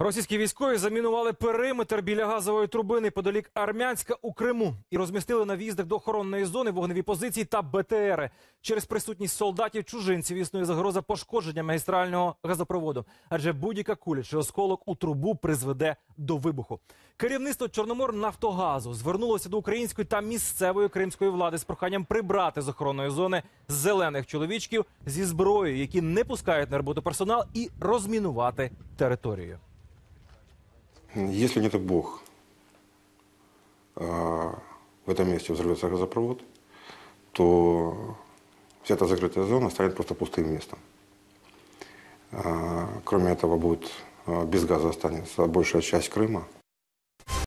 Російські військові замінували периметр біля газової трубини подалік Армянська у Криму і розмістили на в'їздах до охоронної зони вогневі позиції та БТР Через присутність солдатів чужинців існує загроза пошкодження магістрального газопроводу, адже будь-яка куля чи осколок у трубу призведе до вибуху. Керівництво Чорноморнафтогазу звернулося до української та місцевої кримської влади з проханням прибрати з охоронної зони зелених чоловічків зі зброєю, які не пускають на роботу персонал, і розмінувати територію. Если не дай бог, в этом месте взорвется газопровод, то вся эта закрытая зона станет просто пустым местом. Кроме этого, будет без газа останется большая часть Крыма –